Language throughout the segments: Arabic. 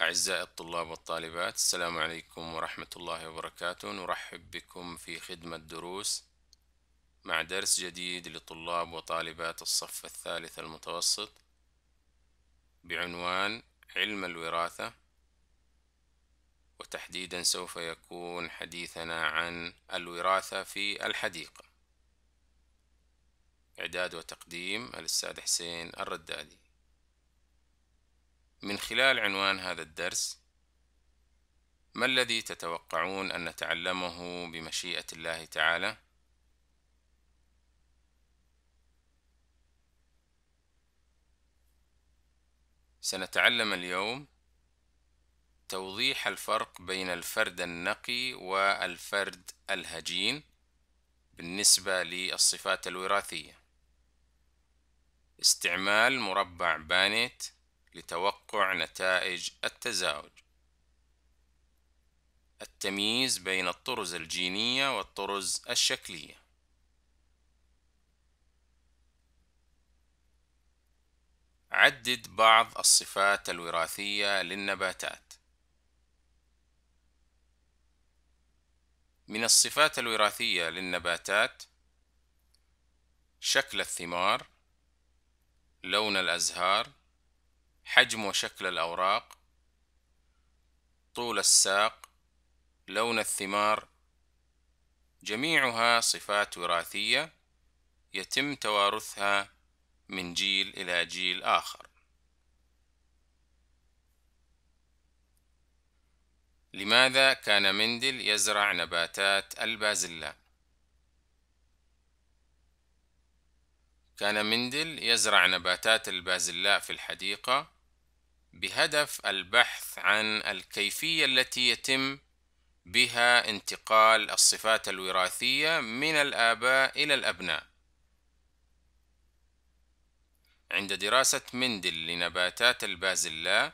أعزائي الطلاب والطالبات السلام عليكم ورحمة الله وبركاته نرحب بكم في خدمة دروس مع درس جديد لطلاب وطالبات الصف الثالث المتوسط بعنوان علم الوراثة وتحديدا سوف يكون حديثنا عن الوراثة في الحديقة إعداد وتقديم الأستاذ حسين الردادي من خلال عنوان هذا الدرس ما الذي تتوقعون أن نتعلمه بمشيئة الله تعالى؟ سنتعلم اليوم توضيح الفرق بين الفرد النقي والفرد الهجين بالنسبة للصفات الوراثية استعمال مربع بانيت لتوقع نتائج التزاوج التمييز بين الطرز الجينية والطرز الشكلية عدد بعض الصفات الوراثية للنباتات من الصفات الوراثية للنباتات شكل الثمار لون الأزهار حجم وشكل الأوراق طول الساق لون الثمار جميعها صفات وراثية يتم توارثها من جيل إلى جيل آخر لماذا كان مندل يزرع نباتات البازلاء؟ كان مندل يزرع نباتات البازلاء في الحديقة بهدف البحث عن الكيفية التي يتم بها انتقال الصفات الوراثية من الآباء إلى الأبناء عند دراسة مندل لنباتات البازلاء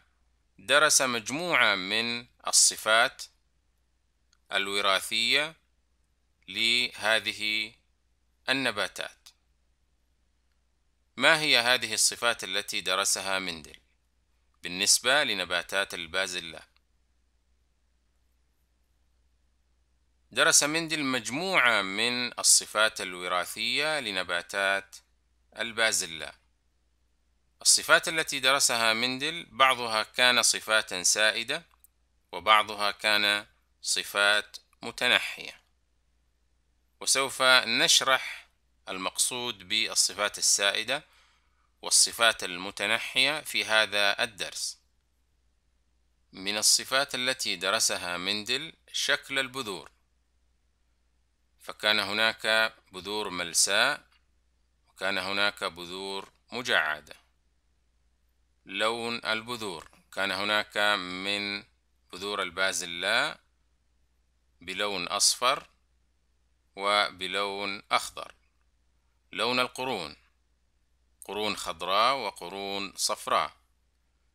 درس مجموعة من الصفات الوراثية لهذه النباتات ما هي هذه الصفات التي درسها مندل بالنسبة لنباتات البازلاء درس مندل مجموعة من الصفات الوراثية لنباتات البازلاء الصفات التي درسها مندل بعضها كان صفات سائدة وبعضها كان صفات متنحية وسوف نشرح المقصود بالصفات السائدة والصفات المتنحية في هذا الدرس من الصفات التي درسها مندل شكل البذور فكان هناك بذور ملساء وكان هناك بذور مجعده لون البذور كان هناك من بذور البازلاء بلون أصفر وبلون أخضر لون القرون قرون خضراء وقرون صفراء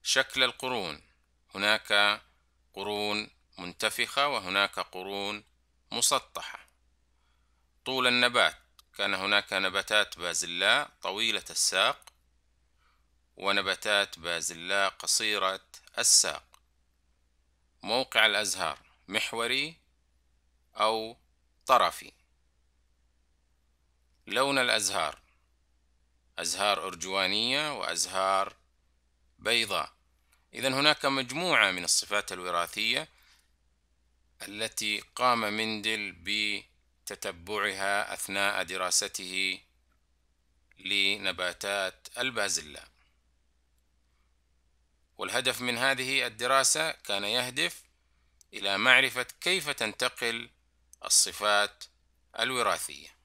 شكل القرون هناك قرون منتفخة وهناك قرون مسطحة طول النبات كان هناك نباتات بازلاء طويلة الساق ونباتات بازلاء قصيرة الساق موقع الأزهار محوري أو طرفي لون الأزهار أزهار أرجوانية وأزهار بيضاء إذا هناك مجموعة من الصفات الوراثية التي قام مندل بتتبعها أثناء دراسته لنباتات البازلاء والهدف من هذه الدراسة كان يهدف إلى معرفة كيف تنتقل الصفات الوراثية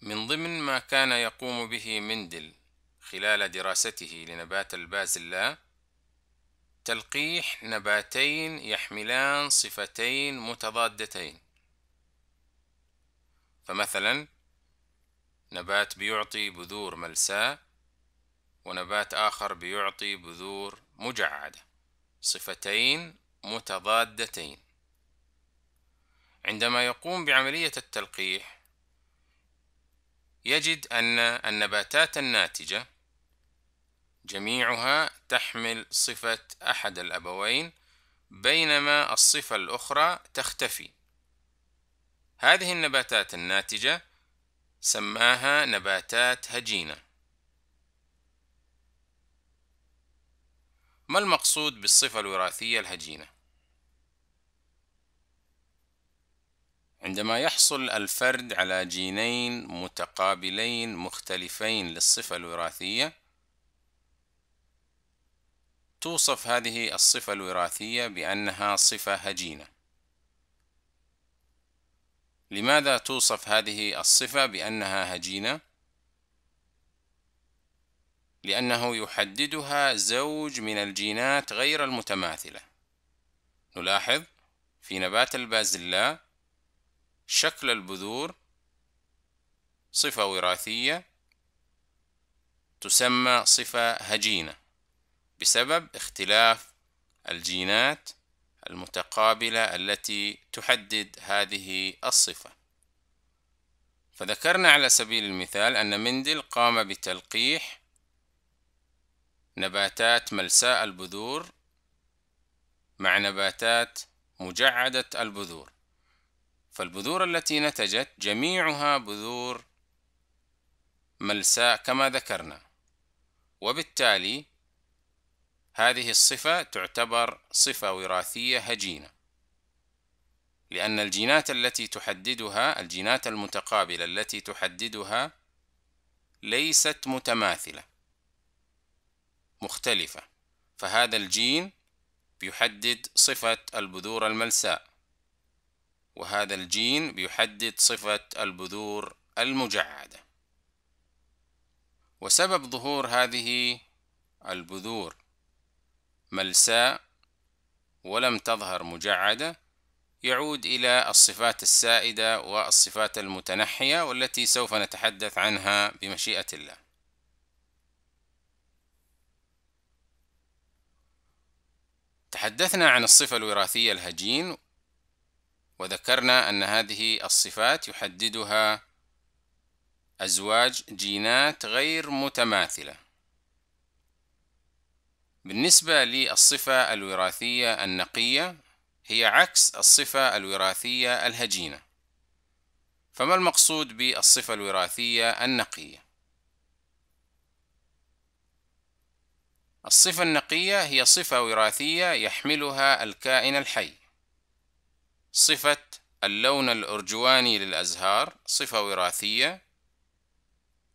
من ضمن ما كان يقوم به مندل خلال دراسته لنبات البازلاء تلقيح نباتين يحملان صفتين متضادتين فمثلا نبات بيعطي بذور ملساء ونبات آخر بيعطي بذور مجعدة صفتين متضادتين عندما يقوم بعملية التلقيح يجد أن النباتات الناتجة جميعها تحمل صفة أحد الأبوين بينما الصفة الأخرى تختفي هذه النباتات الناتجة سماها نباتات هجينة ما المقصود بالصفة الوراثية الهجينة؟ عندما يحصل الفرد على جينين متقابلين مختلفين للصفة الوراثية توصف هذه الصفة الوراثية بأنها صفة هجينة لماذا توصف هذه الصفة بأنها هجينة؟ لأنه يحددها زوج من الجينات غير المتماثلة نلاحظ في نبات البازلاء شكل البذور صفة وراثية تسمى صفة هجينة بسبب اختلاف الجينات المتقابلة التي تحدد هذه الصفة فذكرنا على سبيل المثال أن مندل قام بتلقيح نباتات ملساء البذور مع نباتات مجعدة البذور فالبذور التي نتجت جميعها بذور ملساء كما ذكرنا وبالتالي هذه الصفة تعتبر صفة وراثية هجينة لأن الجينات التي تحددها الجينات المتقابلة التي تحددها ليست متماثلة مختلفة فهذا الجين بيحدد صفة البذور الملساء وهذا الجين بيحدد صفة البذور المجعدة وسبب ظهور هذه البذور ملساء ولم تظهر مجعدة يعود إلى الصفات السائدة والصفات المتنحية والتي سوف نتحدث عنها بمشيئة الله تحدثنا عن الصفة الوراثية الهجين وذكرنا أن هذه الصفات يحددها أزواج جينات غير متماثلة بالنسبة للصفة الوراثية النقية هي عكس الصفة الوراثية الهجينة فما المقصود بالصفة الوراثية النقية؟ الصفة النقية هي صفة وراثية يحملها الكائن الحي صفة اللون الأرجواني للأزهار صفة وراثية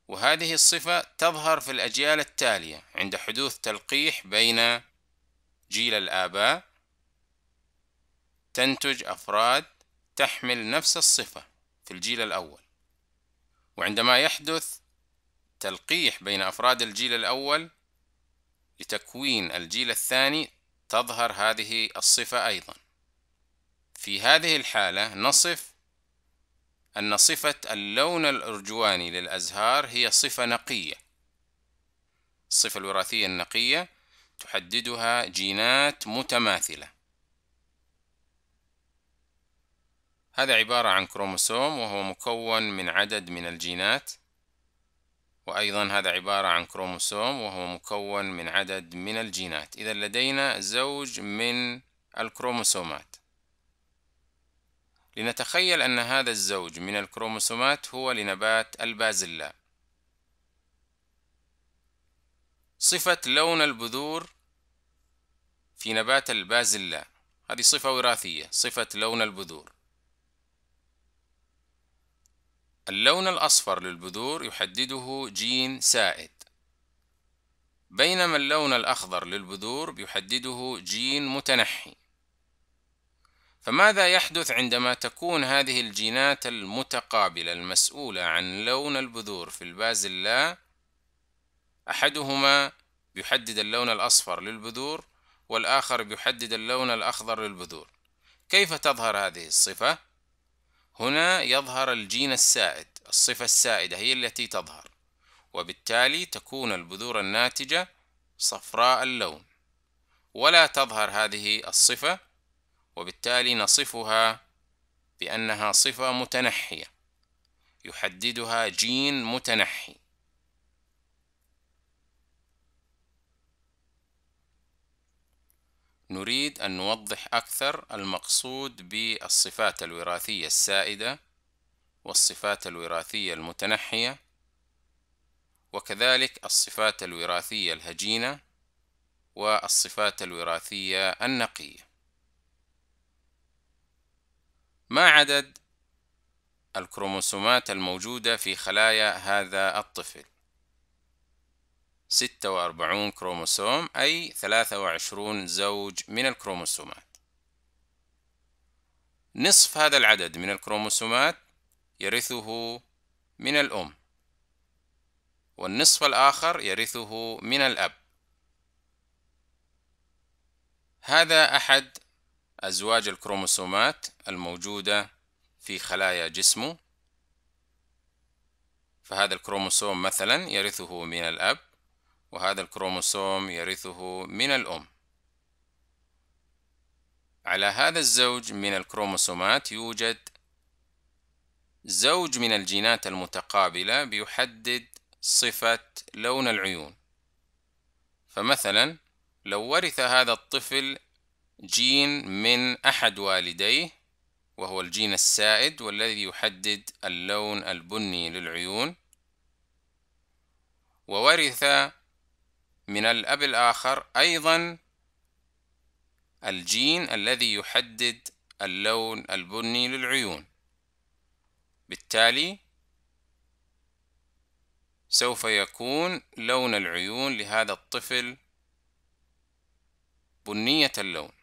وهذه الصفة تظهر في الأجيال التالية عند حدوث تلقيح بين جيل الآباء تنتج أفراد تحمل نفس الصفة في الجيل الأول وعندما يحدث تلقيح بين أفراد الجيل الأول لتكوين الجيل الثاني تظهر هذه الصفة أيضا في هذه الحالة نصف أن صفة اللون الأرجواني للأزهار هي صفة نقية الصفة الوراثية النقية تحددها جينات متماثلة هذا عبارة عن كروموسوم وهو مكون من عدد من الجينات وأيضا هذا عبارة عن كروموسوم وهو مكون من عدد من الجينات إذا لدينا زوج من الكروموسومات لنتخيل أن هذا الزوج من الكروموسومات هو لنبات البازلاء صفة لون البذور في نبات البازلاء هذه صفة وراثية صفة لون البذور اللون الأصفر للبذور يحدده جين سائد بينما اللون الأخضر للبذور يحدده جين متنحي فماذا يحدث عندما تكون هذه الجينات المتقابلة المسؤولة عن لون البذور في البازلاء أحدهما يحدد اللون الأصفر للبذور والآخر يحدد اللون الأخضر للبذور كيف تظهر هذه الصفة؟ هنا يظهر الجين السائد الصفة السائدة هي التي تظهر وبالتالي تكون البذور الناتجة صفراء اللون ولا تظهر هذه الصفة وبالتالي نصفها بأنها صفة متنحية يحددها جين متنحي نريد أن نوضح أكثر المقصود بالصفات الوراثية السائدة والصفات الوراثية المتنحية وكذلك الصفات الوراثية الهجينة والصفات الوراثية النقية ما عدد الكروموسومات الموجودة في خلايا هذا الطفل؟ 46 كروموسوم أي 23 زوج من الكروموسومات نصف هذا العدد من الكروموسومات يرثه من الأم والنصف الآخر يرثه من الأب هذا أحد أزواج الكروموسومات الموجودة في خلايا جسمه فهذا الكروموسوم مثلا يرثه من الأب وهذا الكروموسوم يرثه من الأم على هذا الزوج من الكروموسومات يوجد زوج من الجينات المتقابلة بيحدد صفة لون العيون فمثلا لو ورث هذا الطفل جين من أحد والديه وهو الجين السائد والذي يحدد اللون البني للعيون وورث من الأب الآخر أيضا الجين الذي يحدد اللون البني للعيون بالتالي سوف يكون لون العيون لهذا الطفل بنية اللون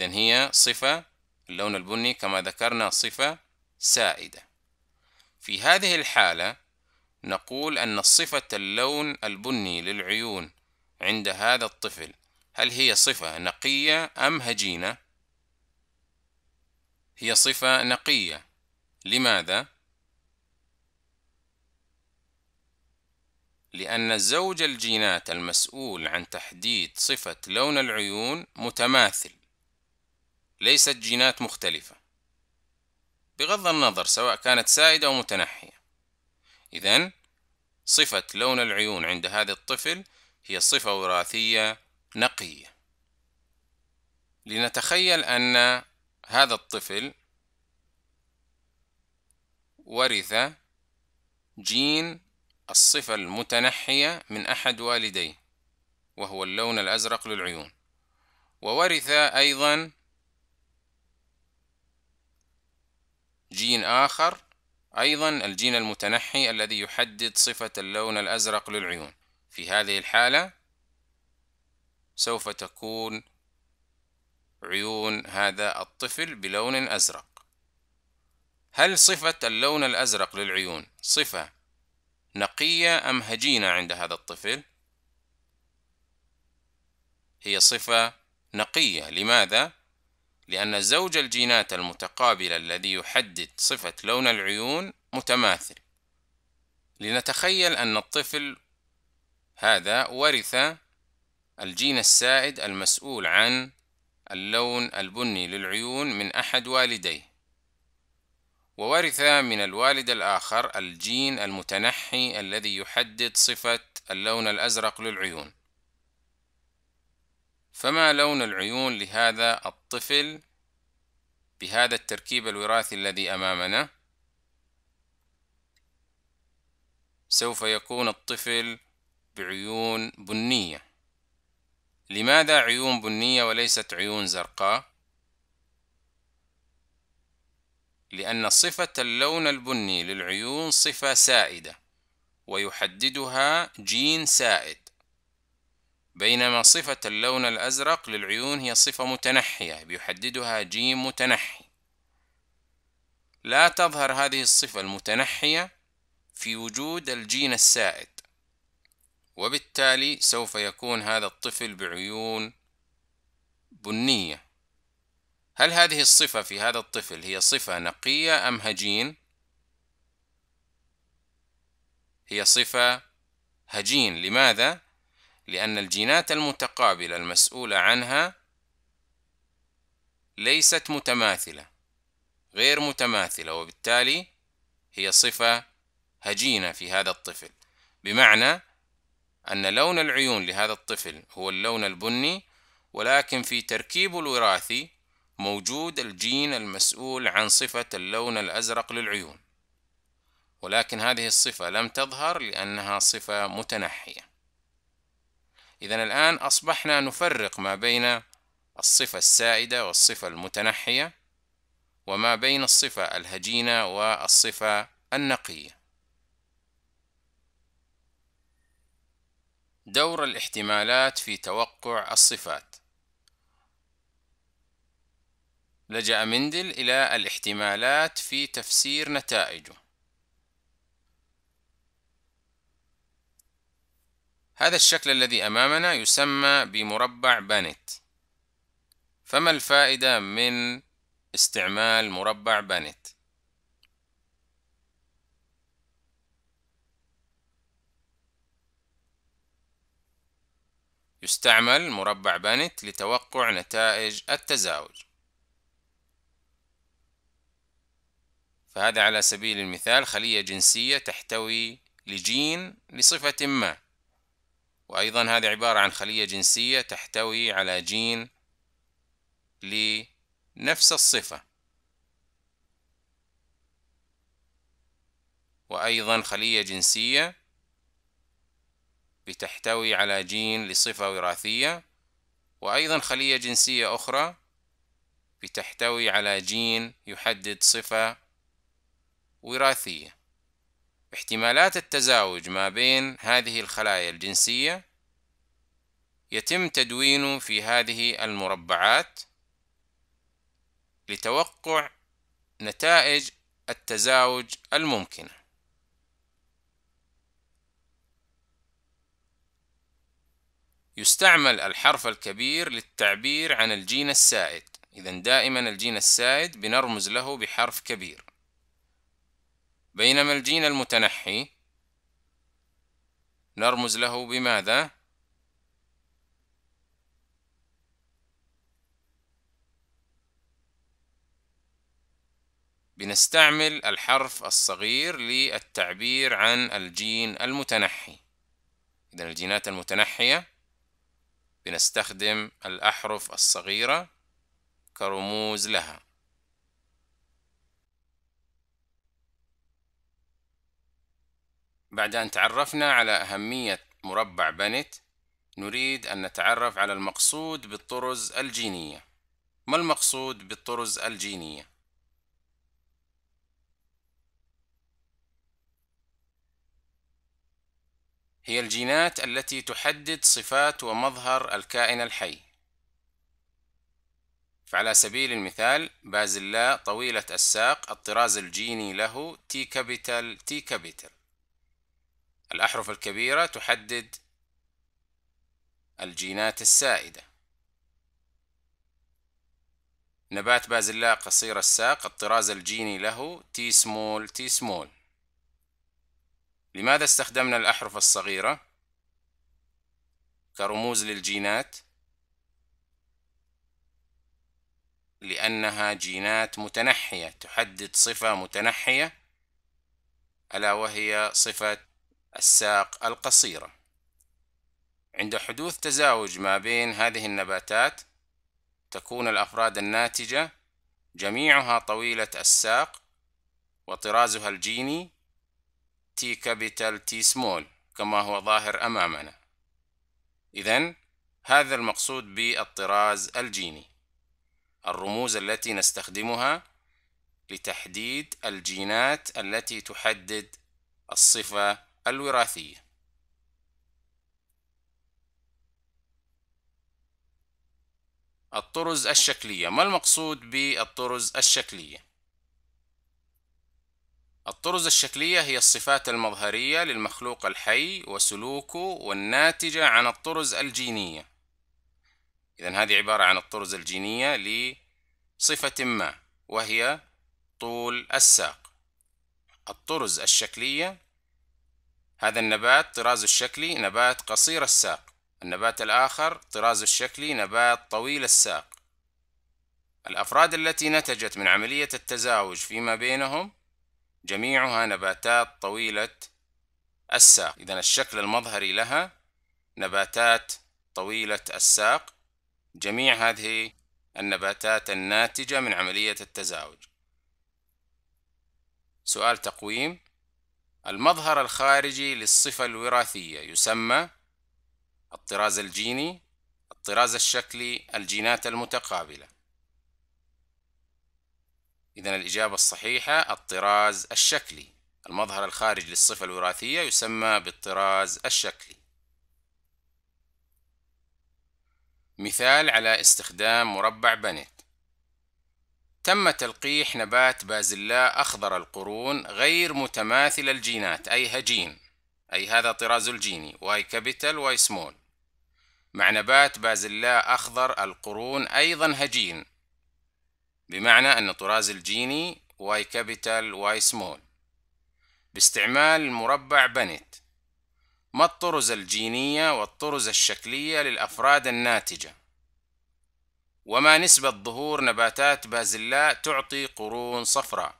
إذا هي صفة اللون البني كما ذكرنا صفة سائدة في هذه الحالة نقول أن صفة اللون البني للعيون عند هذا الطفل هل هي صفة نقية أم هجينة؟ هي صفة نقية لماذا؟ لأن زوج الجينات المسؤول عن تحديد صفة لون العيون متماثل ليست جينات مختلفة بغض النظر سواء كانت سائدة أو متنحية إذا صفة لون العيون عند هذا الطفل هي صفة وراثية نقية لنتخيل أن هذا الطفل ورث جين الصفة المتنحية من أحد والديه وهو اللون الأزرق للعيون وورث أيضا جين آخر أيضا الجين المتنحي الذي يحدد صفة اللون الأزرق للعيون في هذه الحالة سوف تكون عيون هذا الطفل بلون أزرق هل صفة اللون الأزرق للعيون صفة نقية أم هجينة عند هذا الطفل؟ هي صفة نقية لماذا؟ لأن زوج الجينات المتقابلة الذي يحدد صفة لون العيون متماثل لنتخيل أن الطفل هذا ورث الجين السائد المسؤول عن اللون البني للعيون من أحد والديه وورث من الوالد الآخر الجين المتنحي الذي يحدد صفة اللون الأزرق للعيون فما لون العيون لهذا الطفل بهذا التركيب الوراثي الذي أمامنا؟ سوف يكون الطفل بعيون بنية لماذا عيون بنية وليست عيون زرقاء؟ لأن صفة اللون البني للعيون صفة سائدة ويحددها جين سائد بينما صفة اللون الأزرق للعيون هي صفة متنحية بيحددها جيم متنحي لا تظهر هذه الصفة المتنحية في وجود الجين السائد وبالتالي سوف يكون هذا الطفل بعيون بنية هل هذه الصفة في هذا الطفل هي صفة نقية أم هجين؟ هي صفة هجين لماذا؟ لأن الجينات المتقابلة المسؤولة عنها ليست متماثلة غير متماثلة وبالتالي هي صفة هجينة في هذا الطفل بمعنى أن لون العيون لهذا الطفل هو اللون البني ولكن في تركيب الوراثي موجود الجين المسؤول عن صفة اللون الأزرق للعيون ولكن هذه الصفة لم تظهر لأنها صفة متنحية إذا الآن أصبحنا نفرق ما بين الصفة السائدة والصفة المتنحية وما بين الصفة الهجينة والصفة النقية دور الاحتمالات في توقع الصفات لجأ مندل إلى الاحتمالات في تفسير نتائجه هذا الشكل الذي أمامنا يسمى بمربع بانت فما الفائدة من استعمال مربع بانت؟ يستعمل مربع بانت لتوقع نتائج التزاوج فهذا على سبيل المثال خلية جنسية تحتوي لجين لصفة ما وأيضا هذه عبارة عن خلية جنسية تحتوي على جين لنفس الصفة وأيضا خلية جنسية بتحتوي على جين لصفة وراثية وأيضا خلية جنسية أخرى بتحتوي على جين يحدد صفة وراثية احتمالات التزاوج ما بين هذه الخلايا الجنسية يتم تدوينه في هذه المربعات لتوقع نتائج التزاوج الممكنة يستعمل الحرف الكبير للتعبير عن الجين السائد إذا دائما الجين السائد بنرمز له بحرف كبير بينما الجين المتنحي نرمز له بماذا بنستعمل الحرف الصغير للتعبير عن الجين المتنحي إذا الجينات المتنحية بنستخدم الأحرف الصغيرة كرموز لها بعد أن تعرفنا على أهمية مربع بنت نريد أن نتعرف على المقصود بالطرز الجينية ما المقصود بالطرز الجينية؟ هي الجينات التي تحدد صفات ومظهر الكائن الحي فعلى سبيل المثال بازلاء طويلة الساق الطراز الجيني له تي كابيتال تي كابيتال الأحرف الكبيرة تحدد الجينات السائدة نبات بازلاء قصير الساق الطراز الجيني له تي سمول تي سمول لماذا استخدمنا الأحرف الصغيرة كرموز للجينات لأنها جينات متنحية تحدد صفة متنحية ألا وهي صفة الساق القصيرة عند حدوث تزاوج ما بين هذه النباتات تكون الأفراد الناتجة جميعها طويلة الساق وطرازها الجيني تي كابيتال تي سمول كما هو ظاهر أمامنا إذا هذا المقصود بالطراز الجيني الرموز التي نستخدمها لتحديد الجينات التي تحدد الصفة الوراثية الطرز الشكلية ما المقصود بالطرز الشكلية الطرز الشكلية هي الصفات المظهرية للمخلوق الحي وسلوكه والناتجة عن الطرز الجينية إذا هذه عبارة عن الطرز الجينية لصفة ما وهي طول الساق الطرز الشكلية هذا النبات طرازه الشكلي نبات قصير الساق النبات الآخر طرازه الشكلي نبات طويل الساق الأفراد التي نتجت من عملية التزاوج فيما بينهم جميعها نباتات طويلة الساق إذا الشكل المظهري لها نباتات طويلة الساق جميع هذه النباتات الناتجة من عملية التزاوج سؤال تقويم المظهر الخارجي للصفة الوراثية يسمى الطراز الجيني الطراز الشكلي الجينات المتقابلة إذن الإجابة الصحيحة الطراز الشكلي المظهر الخارج للصفة الوراثية يسمى بالطراز الشكلي مثال على استخدام مربع بنت تم تلقيح نبات بازلاء أخضر القرون غير متماثل الجينات أي هجين أي هذا طراز الجيني واي كابيتال واي سمول مع نبات بازلاء أخضر القرون أيضا هجين بمعنى أن طراز الجيني واي كابيتال واي سمول باستعمال مربع بنت ما الطرز الجينية والطرز الشكلية للأفراد الناتجة وما نسبة ظهور نباتات بازلاء تعطي قرون صفراء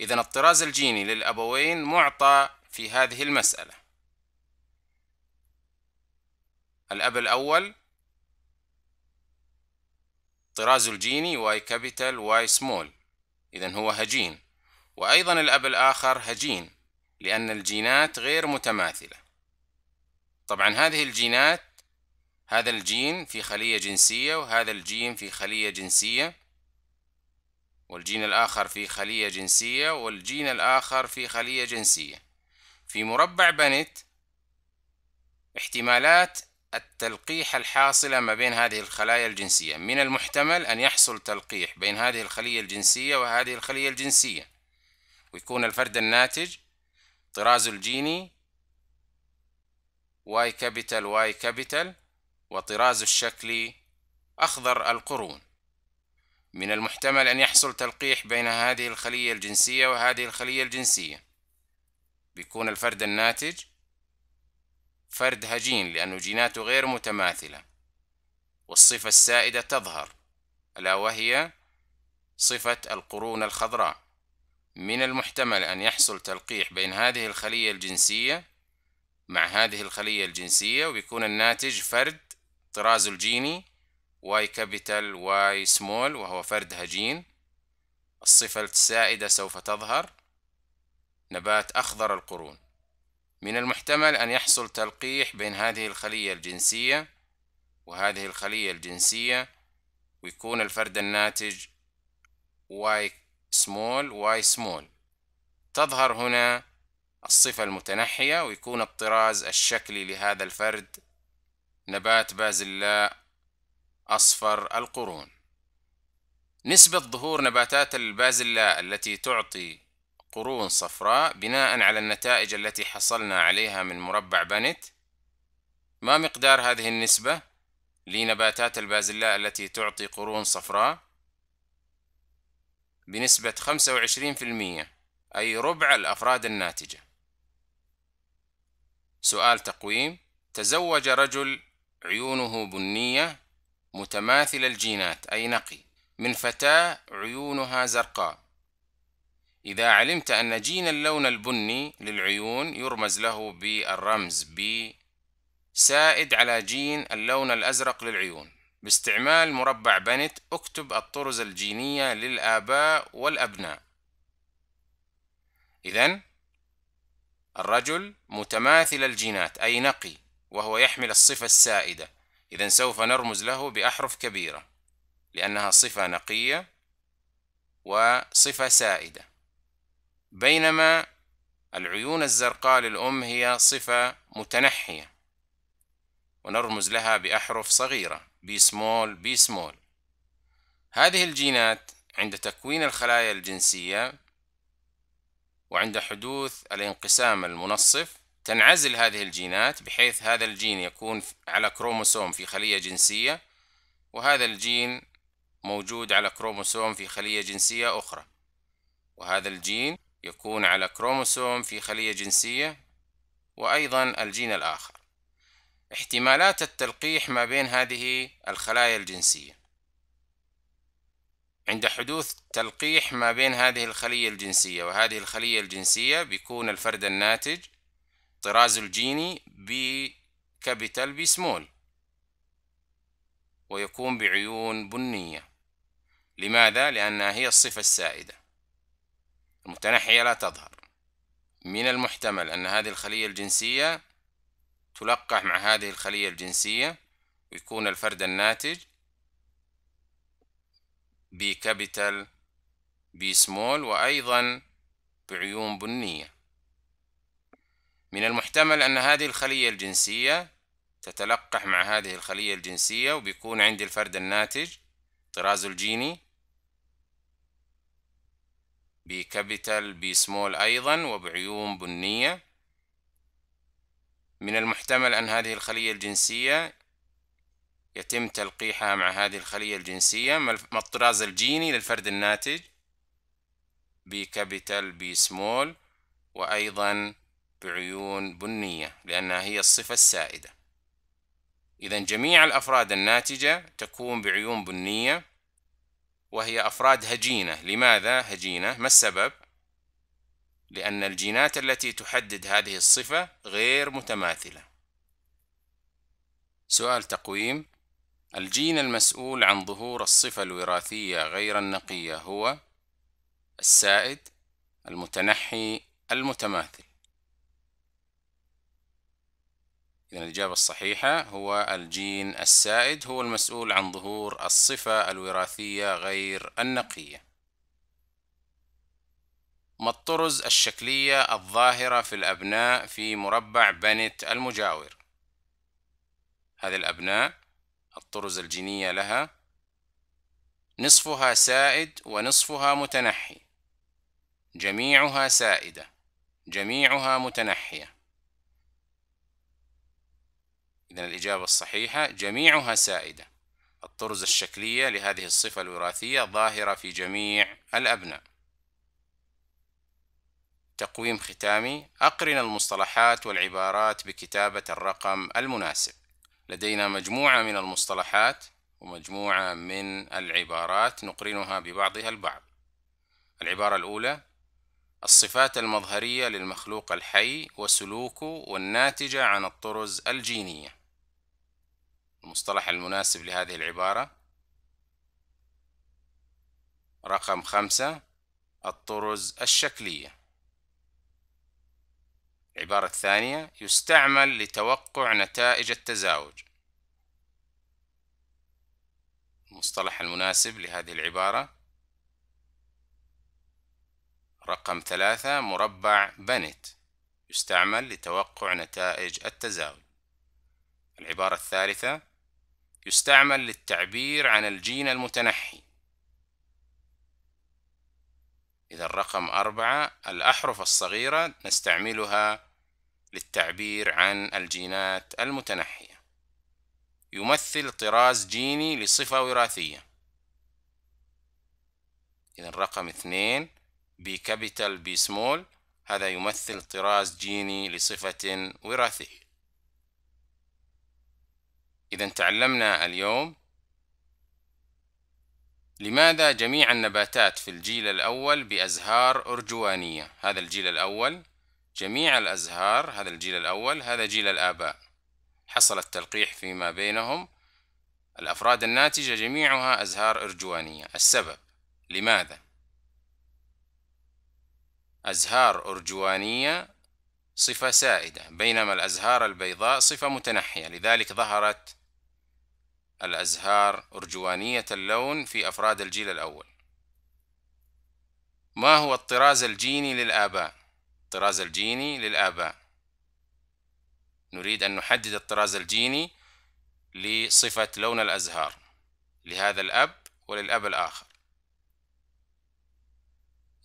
إذا الطراز الجيني للأبوين معطى في هذه المسألة الأب الأول طرازه الجيني واي كابيتال واي سمول إذا هو هجين وأيضا الأب الآخر هجين لأن الجينات غير متماثلة طبعا هذه الجينات هذا الجين في خلية جنسية وهذا الجين في خلية جنسية والجين الآخر في خلية جنسية والجين الآخر في خلية جنسية في مربع بنت احتمالات التلقيح الحاصلة ما بين هذه الخلايا الجنسية من المحتمل أن يحصل تلقيح بين هذه الخلية الجنسية وهذه الخلية الجنسية ويكون الفرد الناتج طرازه الجيني واي كابيتال واي كابيتال وطراز الشكل أخضر القرون من المحتمل أن يحصل تلقيح بين هذه الخلية الجنسية وهذه الخلية الجنسية بيكون الفرد الناتج فرد هجين لأنه جيناته غير متماثلة والصفة السائدة تظهر ألا وهي صفة القرون الخضراء من المحتمل أن يحصل تلقيح بين هذه الخلية الجنسية مع هذه الخلية الجنسية ويكون الناتج فرد الطراز الجيني واي كابيتال واي سمول وهو فرد هجين الصفة السائدة سوف تظهر نبات أخضر القرون من المحتمل أن يحصل تلقيح بين هذه الخلية الجنسية وهذه الخلية الجنسية ويكون الفرد الناتج واي سمول واي سمول تظهر هنا الصفة المتنحية ويكون الطراز الشكلي لهذا الفرد نبات بازلاء أصفر القرون نسبة ظهور نباتات البازلاء التي تعطي قرون صفراء بناء على النتائج التي حصلنا عليها من مربع بنت ما مقدار هذه النسبة لنباتات البازلاء التي تعطي قرون صفراء بنسبة 25% أي ربع الأفراد الناتجة سؤال تقويم تزوج رجل عيونه بنية متماثل الجينات أي نقي من فتاة عيونها زرقاء إذا علمت أن جين اللون البني للعيون يرمز له بالرمز ب سائد على جين اللون الأزرق للعيون باستعمال مربع بنت اكتب الطرز الجينية للآباء والأبناء إذا الرجل متماثل الجينات أي نقي وهو يحمل الصفة السائدة إذا سوف نرمز له بأحرف كبيرة لأنها صفة نقية وصفة سائدة بينما العيون الزرقاء للأم هي صفة متنحية ونرمز لها بأحرف صغيرة بي سمول بي سمول هذه الجينات عند تكوين الخلايا الجنسية وعند حدوث الانقسام المنصف تنعزل هذه الجينات بحيث هذا الجين يكون على كروموسوم في خلية جنسية وهذا الجين موجود على كروموسوم في خلية جنسية أخرى وهذا الجين يكون على كروموسوم في خلية جنسية وأيضا الجين الآخر احتمالات التلقيح ما بين هذه الخلايا الجنسية عند حدوث تلقيح ما بين هذه الخلية الجنسية وهذه الخلية الجنسية بيكون الفرد الناتج الطراز الجيني بكابيتال بي سمول ويكون بعيون بنية لماذا؟ لأنها هي الصفة السائدة المتنحية لا تظهر من المحتمل أن هذه الخلية الجنسية تلقح مع هذه الخلية الجنسية ويكون الفرد الناتج بكابيتال بي سمول وأيضا بعيون بنية من المحتمل أن هذه الخلية الجنسية تتلقح مع هذه الخلية الجنسية وبيكون عندي الفرد الناتج طرازه الجيني بكابيتال بي سمول أيضا وبعيون بنية من المحتمل أن هذه الخلية الجنسية يتم تلقيحها مع هذه الخلية الجنسية ما الطراز الجيني للفرد الناتج بكابيتال بي سمول وأيضا بعيون بنية لأنها هي الصفة السائدة إذا جميع الأفراد الناتجة تكون بعيون بنية وهي أفراد هجينة لماذا هجينة؟ ما السبب؟ لأن الجينات التي تحدد هذه الصفة غير متماثلة سؤال تقويم الجين المسؤول عن ظهور الصفة الوراثية غير النقية هو السائد المتنحي المتماثل إذا يعني الإجابة الصحيحة هو الجين السائد هو المسؤول عن ظهور الصفة الوراثية غير النقية ما الطرز الشكلية الظاهرة في الأبناء في مربع بنت المجاور هذه الأبناء الطرز الجينية لها نصفها سائد ونصفها متنحي جميعها سائدة جميعها متنحية إذا الإجابة الصحيحة جميعها سائدة الطرز الشكلية لهذه الصفة الوراثية ظاهرة في جميع الأبناء تقويم ختامي أقرن المصطلحات والعبارات بكتابة الرقم المناسب لدينا مجموعة من المصطلحات ومجموعة من العبارات نقرنها ببعضها البعض العبارة الأولى الصفات المظهرية للمخلوق الحي وسلوكه والناتجة عن الطرز الجينية المصطلح المناسب لهذه العبارة رقم خمسة الطرز الشكلية العبارة الثانية يستعمل لتوقع نتائج التزاوج المصطلح المناسب لهذه العبارة رقم ثلاثة مربع بنت يستعمل لتوقع نتائج التزاوج العبارة الثالثة يستعمل للتعبير عن الجين المتنحي إذا الرقم أربعة الأحرف الصغيرة نستعملها للتعبير عن الجينات المتنحية يمثل طراز جيني لصفة وراثية إذا رقم اثنين بي كابيتال بي سمول هذا يمثل طراز جيني لصفة وراثية إذا تعلمنا اليوم لماذا جميع النباتات في الجيل الأول بأزهار أرجوانية هذا الجيل الأول جميع الأزهار هذا الجيل الأول هذا جيل الآباء حصل التلقيح فيما بينهم الأفراد الناتجة جميعها أزهار أرجوانية السبب لماذا؟ أزهار أرجوانية صفة سائدة بينما الأزهار البيضاء صفة متنحية لذلك ظهرت الأزهار أرجوانية اللون في أفراد الجيل الأول ما هو الطراز الجيني للآباء؟ الطراز الجيني للآباء نريد أن نحدد الطراز الجيني لصفة لون الأزهار لهذا الأب وللأب الآخر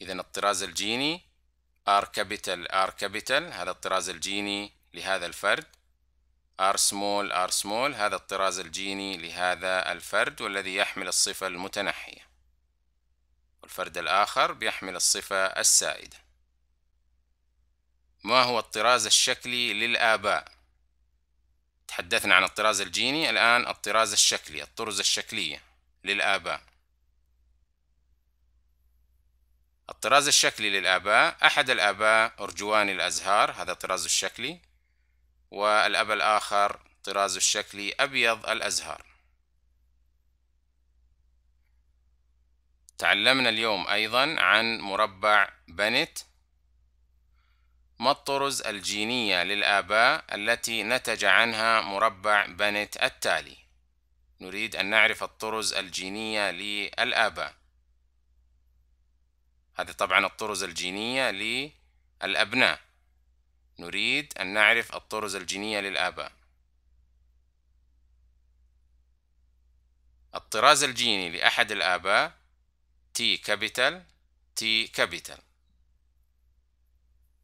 إذا الطراز الجيني R capital R capital هذا الطراز الجيني لهذا الفرد R small R small هذا الطراز الجيني لهذا الفرد والذي يحمل الصفة المتنحية والفرد الآخر بيحمل الصفة السائدة ما هو الطراز الشكلي للآباء تحدثنا عن الطراز الجيني الآن الطراز الشكلي الطرز الشكلية للآباء الطراز الشكلي للآباء أحد الآباء أرجواني الأزهار هذا طرازه الشكلي والأب الآخر طرازه الشكلي أبيض الأزهار تعلمنا اليوم أيضا عن مربع بنت ما الطرز الجينية للآباء التي نتج عنها مربع بنت التالي نريد أن نعرف الطرز الجينية للآباء هذه طبعا الطرز الجينية للأبناء نريد أن نعرف الطرز الجينية للآباء الطراز الجيني لأحد الآباء تي كابيتال تي كابيتال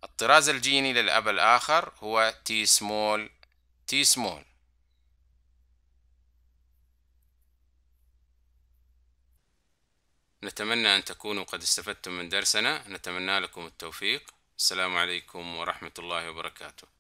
الطراز الجيني للأب الآخر هو تي سمول تي سمول نتمنى أن تكونوا قد استفدتم من درسنا نتمنى لكم التوفيق السلام عليكم ورحمة الله وبركاته